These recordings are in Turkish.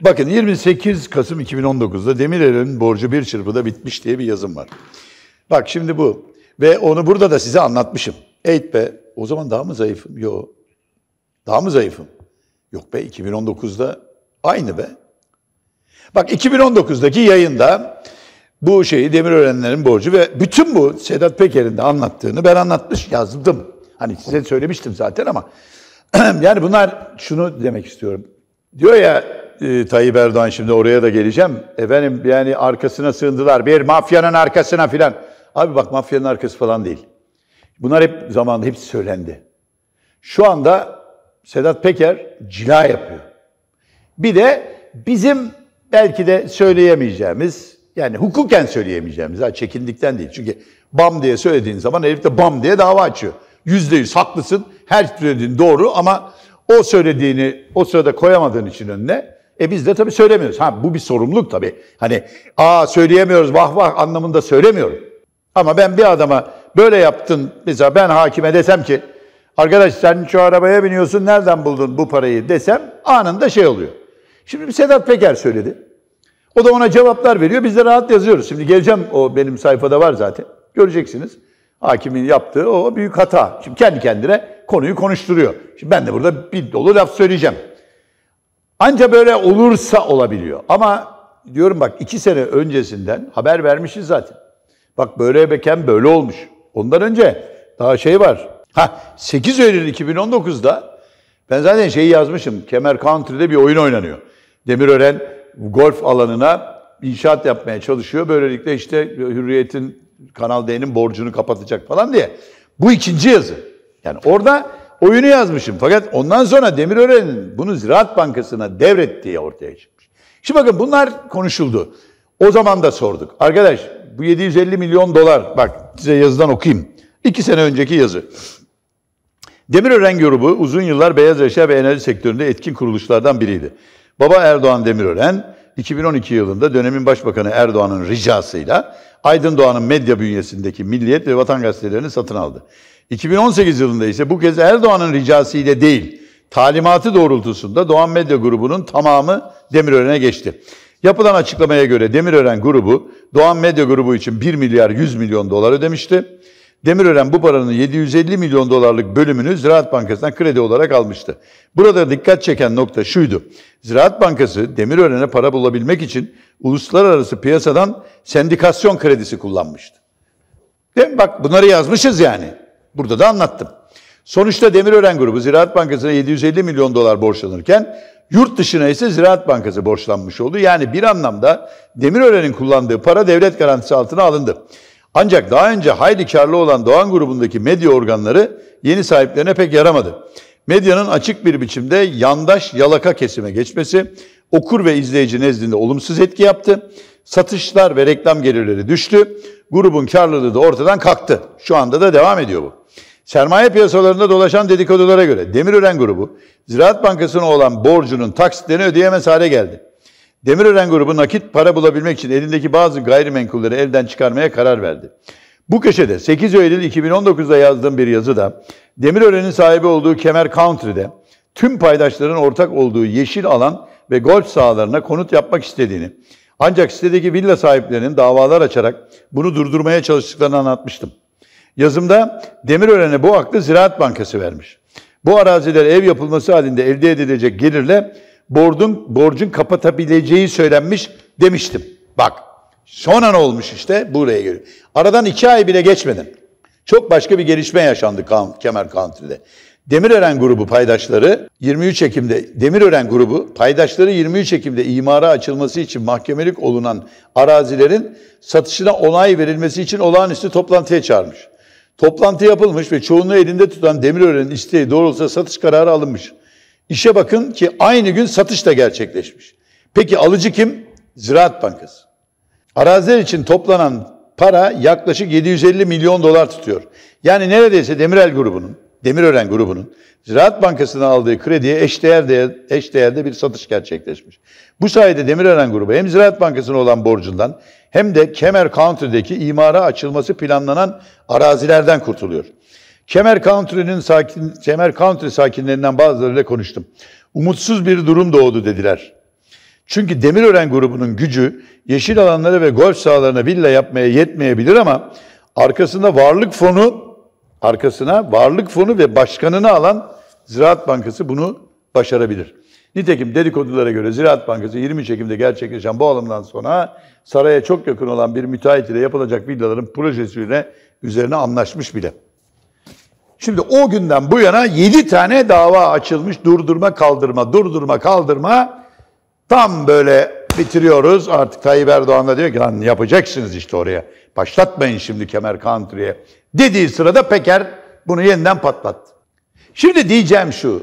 Bakın 28 Kasım 2019'da Demirel'in borcu bir çırpıda bitmiş diye bir yazım var. Bak şimdi bu. Ve onu burada da size anlatmışım. Eğit be o zaman daha mı zayıfım? Yok. Daha mı zayıfım? Yok be 2019'da aynı be. Bak 2019'daki yayında bu şeyi Demirörenlerin borcu ve bütün bu Sedat Peker'in de anlattığını ben anlatmış yazdım. Hani size söylemiştim zaten ama yani bunlar şunu demek istiyorum. Diyor ya e, Tayyip Erdoğan şimdi oraya da geleceğim. Efendim yani arkasına sığındılar. Bir mafyanın arkasına filan. Abi bak mafyanın arkası falan değil. Bunlar hep zamanında hepsi söylendi. Şu anda Sedat Peker cila yapıyor. Bir de bizim belki de söyleyemeyeceğimiz yani hukuken söyleyemeyeceğimiz ha çekindikten değil. Çünkü bam diye söylediğin zaman herif de bam diye dava açıyor. Yüzde yüz haklısın. Her söylediğin doğru ama o söylediğini o sırada koyamadığın için önüne e biz de tabii söylemiyoruz. Ha bu bir sorumluluk tabii. Hani aa söyleyemiyoruz vah vah anlamında söylemiyorum. Ama ben bir adama böyle yaptın mesela ben hakime desem ki arkadaş sen şu arabaya biniyorsun nereden buldun bu parayı desem anında şey oluyor. Şimdi Sedat Peker söyledi. O da ona cevaplar veriyor. Biz de rahat yazıyoruz. Şimdi geleceğim o benim sayfada var zaten. Göreceksiniz. Hakimin yaptığı o büyük hata. Şimdi kendi kendine konuyu konuşturuyor. Şimdi ben de burada bir dolu laf söyleyeceğim. Anca böyle olursa olabiliyor. Ama diyorum bak iki sene öncesinden haber vermişiz zaten. Bak böyle beken böyle olmuş. Ondan önce daha şey var. Ha 8 Eylül 2019'da ben zaten şeyi yazmışım. Kemer Country'de bir oyun oynanıyor. Demirören golf alanına inşaat yapmaya çalışıyor. Böylelikle işte Hürriyet'in Kanal D'nin borcunu kapatacak falan diye. Bu ikinci yazı. Yani orada oyunu yazmışım. Fakat ondan sonra Demirören'in bunu Ziraat Bankası'na devrettiği ortaya çıkmış. Şimdi bakın bunlar konuşuldu. O zaman da sorduk. Arkadaş bu 750 milyon dolar bak size yazıdan okuyayım. İki sene önceki yazı. Demirören grubu uzun yıllar beyaz eşya ve enerji sektöründe etkin kuruluşlardan biriydi. Baba Erdoğan Demirören 2012 yılında dönemin başbakanı Erdoğan'ın ricasıyla Aydın Doğan'ın medya bünyesindeki Milliyet ve Vatan gazetelerini satın aldı. 2018 yılında ise bu kez Erdoğan'ın ricasıyla değil, talimatı doğrultusunda Doğan Medya Grubu'nun tamamı Demirören'e geçti. Yapılan açıklamaya göre Demirören grubu Doğan Medya Grubu için 1 milyar 100 milyon dolar ödemişti. Demirören bu paranın 750 milyon dolarlık bölümünü Ziraat Bankası'ndan kredi olarak almıştı. Burada dikkat çeken nokta şuydu. Ziraat Bankası Demirören'e para bulabilmek için uluslararası piyasadan sendikasyon kredisi kullanmıştı. Değil mi? Bak bunları yazmışız yani. Burada da anlattım. Sonuçta Demirören Grubu Ziraat Bankası'na 750 milyon dolar borçlanırken yurt dışına ise Ziraat Bankası borçlanmış oldu. Yani bir anlamda Demirören'in kullandığı para devlet garantisi altına alındı. Ancak daha önce hayli karlı olan Doğan grubundaki medya organları yeni sahiplerine pek yaramadı. Medyanın açık bir biçimde yandaş yalaka kesime geçmesi okur ve izleyici nezdinde olumsuz etki yaptı. Satışlar ve reklam gelirleri düştü. Grubun karlılığı da ortadan kalktı. Şu anda da devam ediyor bu. Sermaye piyasalarında dolaşan dedikodulara göre Demirören grubu Ziraat Bankası'na olan borcunun taksitlerini ödeyemez hale geldi. Demirören grubu nakit para bulabilmek için elindeki bazı gayrimenkulleri elden çıkarmaya karar verdi. Bu köşede 8 Eylül 2019'da yazdığım bir yazıda Demirören'in sahibi olduğu Kemer Country'de tüm paydaşların ortak olduğu yeşil alan ve golf sahalarına konut yapmak istediğini, ancak sitedeki villa sahiplerinin davalar açarak bunu durdurmaya çalıştıklarını anlatmıştım. Yazımda Demirören'e bu aklı Ziraat Bankası vermiş. Bu araziler ev yapılması halinde elde edilecek gelirle borcun, borcun kapatabileceği söylenmiş demiştim. Bak sonra ne olmuş işte buraya geliyor. Aradan iki ay bile geçmeden çok başka bir gelişme yaşandı Kemer Country'de. Demirören grubu paydaşları 23 Ekim'de Demirören grubu paydaşları 23 Ekim'de imara açılması için mahkemelik olunan arazilerin satışına onay verilmesi için olağanüstü toplantıya çağırmış. Toplantı yapılmış ve çoğunluğu elinde tutan Demirören'in isteği doğrultusunda satış kararı alınmış. İşe bakın ki aynı gün satış da gerçekleşmiş. Peki alıcı kim? Ziraat Bankası. Araziler için toplanan para yaklaşık 750 milyon dolar tutuyor. Yani neredeyse Demirel grubunun, Demirören grubunun Ziraat Bankasına aldığı krediye eşdeğer değer, eşdeğerde bir satış gerçekleşmiş. Bu sayede Demirören grubu hem Ziraat Bankası'na olan borcundan hem de Kemer Country'deki imara açılması planlanan arazilerden kurtuluyor. Kemer Country'nin sakin, Kemer Country sakinlerinden bazılarıyla konuştum. Umutsuz bir durum doğdu dediler. Çünkü Demirören grubunun gücü yeşil alanları ve golf sahalarına villa yapmaya yetmeyebilir ama arkasında varlık fonu arkasına varlık fonu ve başkanını alan Ziraat Bankası bunu başarabilir. Nitekim dedikodulara göre Ziraat Bankası 20 Ekim'de gerçekleşen bu alımdan sonra saraya çok yakın olan bir müteahhit ile yapılacak villaların projesiyle üzerine anlaşmış bile. Şimdi o günden bu yana 7 tane dava açılmış durdurma kaldırma, durdurma kaldırma Tam böyle bitiriyoruz. Artık Tayyip Erdoğan da diyor ki lan yapacaksınız işte oraya. Başlatmayın şimdi Kemer Country'ye. Dediği sırada Peker bunu yeniden patlattı. Şimdi diyeceğim şu.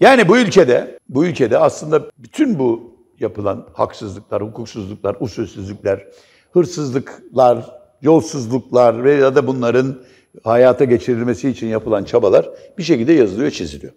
Yani bu ülkede, bu ülkede aslında bütün bu yapılan haksızlıklar, hukuksuzluklar, usulsüzlükler, hırsızlıklar, yolsuzluklar ve ya da bunların hayata geçirilmesi için yapılan çabalar bir şekilde yazılıyor, çiziliyor.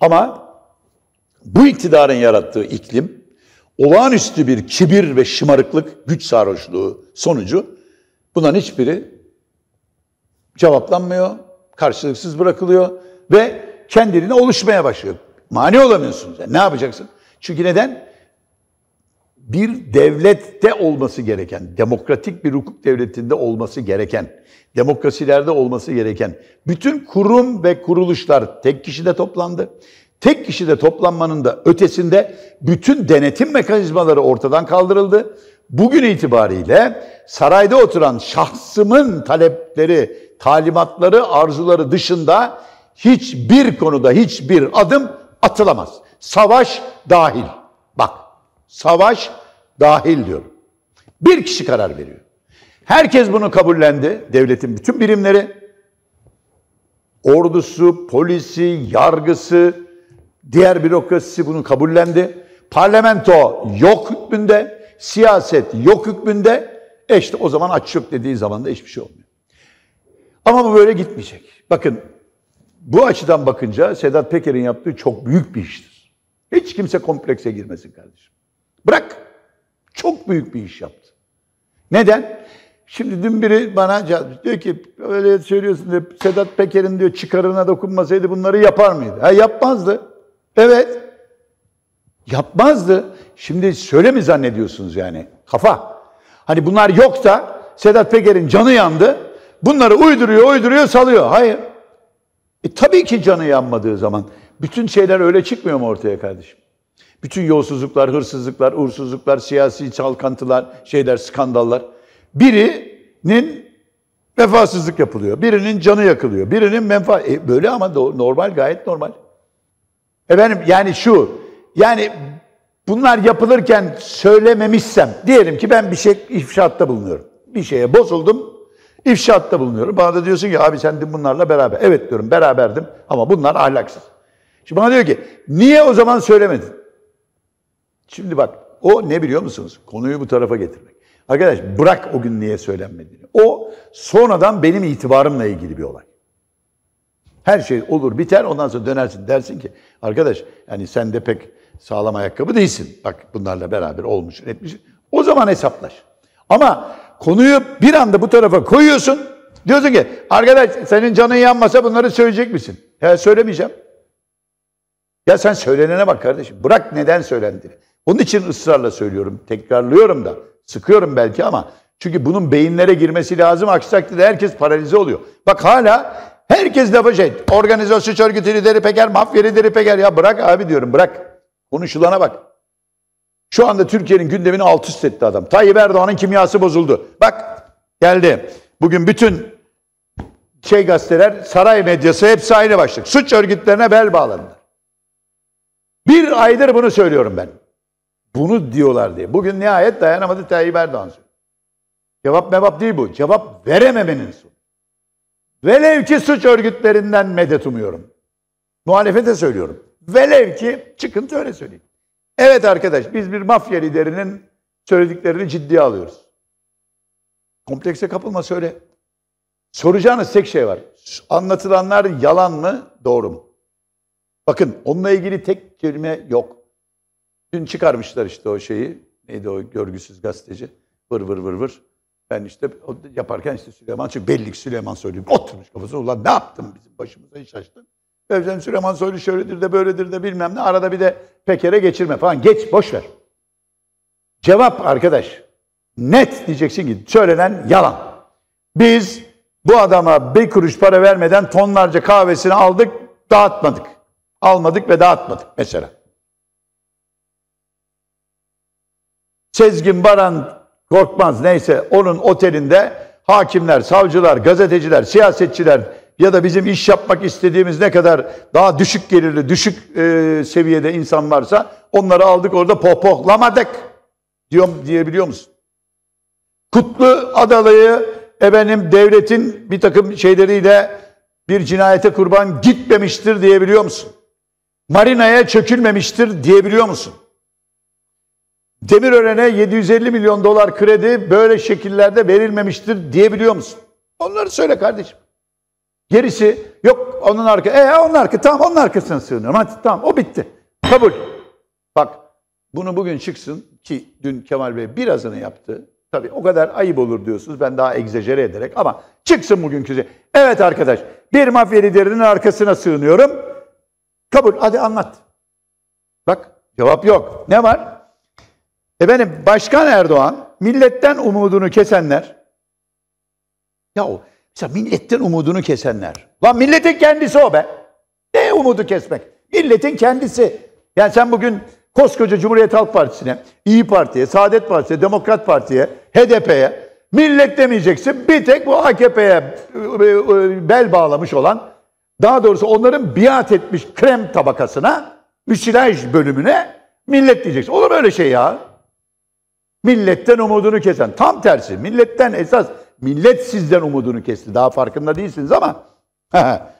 Ama bu iktidarın yarattığı iklim, olağanüstü bir kibir ve şımarıklık, güç sarhoşluğu sonucu bundan hiçbiri cevaplanmıyor, karşılıksız bırakılıyor ve kendiliğine oluşmaya başlıyor. Mani olamıyorsunuz. Yani ne yapacaksın? Çünkü neden? Bir devlette olması gereken, demokratik bir hukuk devletinde olması gereken, demokrasilerde olması gereken bütün kurum ve kuruluşlar tek kişide toplandı tek kişide toplanmanın da ötesinde bütün denetim mekanizmaları ortadan kaldırıldı. Bugün itibariyle sarayda oturan şahsımın talepleri, talimatları, arzuları dışında hiçbir konuda hiçbir adım atılamaz. Savaş dahil. Bak, savaş dahil diyorum. Bir kişi karar veriyor. Herkes bunu kabullendi. Devletin bütün birimleri, ordusu, polisi, yargısı, Diğer bürokrasisi bunu kabullendi. Parlamento yok hükmünde, siyaset yok hükmünde. E işte o zaman aç yok dediği zaman da hiçbir şey olmuyor. Ama bu böyle gitmeyecek. Bakın bu açıdan bakınca Sedat Peker'in yaptığı çok büyük bir iştir. Hiç kimse komplekse girmesin kardeşim. Bırak. Çok büyük bir iş yaptı. Neden? Şimdi dün biri bana diyor ki öyle söylüyorsun diyor, Sedat Peker'in diyor çıkarına dokunmasaydı bunları yapar mıydı? Ha yapmazdı. Evet. Yapmazdı. Şimdi söyle mi zannediyorsunuz yani? Kafa. Hani bunlar yok da Sedat Peker'in canı yandı. Bunları uyduruyor, uyduruyor, salıyor. Hayır. E tabii ki canı yanmadığı zaman bütün şeyler öyle çıkmıyor mu ortaya kardeşim? Bütün yolsuzluklar, hırsızlıklar, uğursuzluklar, siyasi çalkantılar, şeyler, skandallar. Birinin vefasızlık yapılıyor, birinin canı yakılıyor, birinin menfaat. E böyle ama normal, gayet normal. Efendim yani şu, yani bunlar yapılırken söylememişsem, diyelim ki ben bir şey ifşaatta bulunuyorum. Bir şeye bozuldum, ifşaatta bulunuyorum. Bana da diyorsun ki abi sen dün bunlarla beraber. Evet diyorum beraberdim ama bunlar ahlaksız. Şimdi bana diyor ki niye o zaman söylemedin? Şimdi bak o ne biliyor musunuz? Konuyu bu tarafa getirmek. Arkadaş bırak o gün niye söylenmediğini. O sonradan benim itibarımla ilgili bir olay. Her şey olur biter ondan sonra dönersin dersin ki arkadaş yani sen de pek sağlam ayakkabı değilsin. Bak bunlarla beraber olmuş etmiş. O zaman hesaplaş. Ama konuyu bir anda bu tarafa koyuyorsun. Diyorsun ki arkadaş senin canın yanmasa bunları söyleyecek misin? He söylemeyeceğim. Ya sen söylenene bak kardeşim. Bırak neden söylendiğini. Onun için ısrarla söylüyorum. Tekrarlıyorum da. Sıkıyorum belki ama. Çünkü bunun beyinlere girmesi lazım. Aksi takdirde herkes paralize oluyor. Bak hala Herkes lafa şey. Organizasyon suç örgütü lideri Peker, mafya lideri Peker. Ya bırak abi diyorum bırak. Konuşulana bak. Şu anda Türkiye'nin gündemini alt üst etti adam. Tayyip Erdoğan'ın kimyası bozuldu. Bak geldi. Bugün bütün şey gazeteler, saray medyası hepsi aynı başlık. Suç örgütlerine bel bağlandı. Bir aydır bunu söylüyorum ben. Bunu diyorlar diye. Bugün nihayet dayanamadı Tayyip Erdoğan. Cevap mevap değil bu. Cevap verememenin sonu. Velev ki suç örgütlerinden medet umuyorum. Muhalefete söylüyorum. Velev ki çıkıntı öyle söyleyeyim. Evet arkadaş biz bir mafya liderinin söylediklerini ciddiye alıyoruz. Komplekse kapılma söyle. Soracağınız tek şey var. Anlatılanlar yalan mı, doğru mu? Bakın onunla ilgili tek kelime yok. Dün çıkarmışlar işte o şeyi. Neydi o görgüsüz gazeteci? Vır vır vır vır. Ben işte yaparken işte Süleyman Soylu, belli ki Süleyman Soylu oturmuş kafası Ulan ne yaptım bizim başımıza iş açtın. Efendim Süleyman Soylu şöyledir de böyledir de bilmem ne. Arada bir de Peker'e geçirme falan. Geç, boş ver. Cevap arkadaş. Net diyeceksin ki söylenen yalan. Biz bu adama bir kuruş para vermeden tonlarca kahvesini aldık, dağıtmadık. Almadık ve dağıtmadık mesela. Sezgin Baran Korkmaz neyse onun otelinde hakimler, savcılar, gazeteciler, siyasetçiler ya da bizim iş yapmak istediğimiz ne kadar daha düşük gelirli, düşük e, seviyede insan varsa onları aldık orada popohlamadık diyor, diyebiliyor musun? Kutlu Adalı'yı efendim devletin bir takım şeyleriyle bir cinayete kurban gitmemiştir diyebiliyor musun? Marina'ya çökülmemiştir diyebiliyor musun? Demirören'e 750 milyon dolar kredi böyle şekillerde verilmemiştir diyebiliyor musun? Onları söyle kardeşim. Gerisi yok onun arka. E onun arka tamam onun arkasına sığınıyorum. Hadi tamam o bitti. Kabul. Bak bunu bugün çıksın ki dün Kemal Bey birazını yaptı. Tabii o kadar ayıp olur diyorsunuz. Ben daha egzajere ederek ama çıksın bugünkü. Evet arkadaş bir mafya liderinin arkasına sığınıyorum. Kabul hadi anlat. Bak cevap yok. Ne var? Efendim Başkan Erdoğan milletten umudunu kesenler ya o mesela milletten umudunu kesenler. Lan milletin kendisi o be. Ne umudu kesmek? Milletin kendisi. Yani sen bugün koskoca Cumhuriyet Halk Partisi'ne, İyi Parti'ye, Saadet Partisi'ye, Demokrat Parti'ye, HDP'ye millet demeyeceksin. Bir tek bu AKP'ye e, e, bel bağlamış olan daha doğrusu onların biat etmiş krem tabakasına, müsilaj bölümüne millet diyeceksin. Olur öyle şey ya. Milletten umudunu kesen. Tam tersi. Milletten esas millet sizden umudunu kesti. Daha farkında değilsiniz ama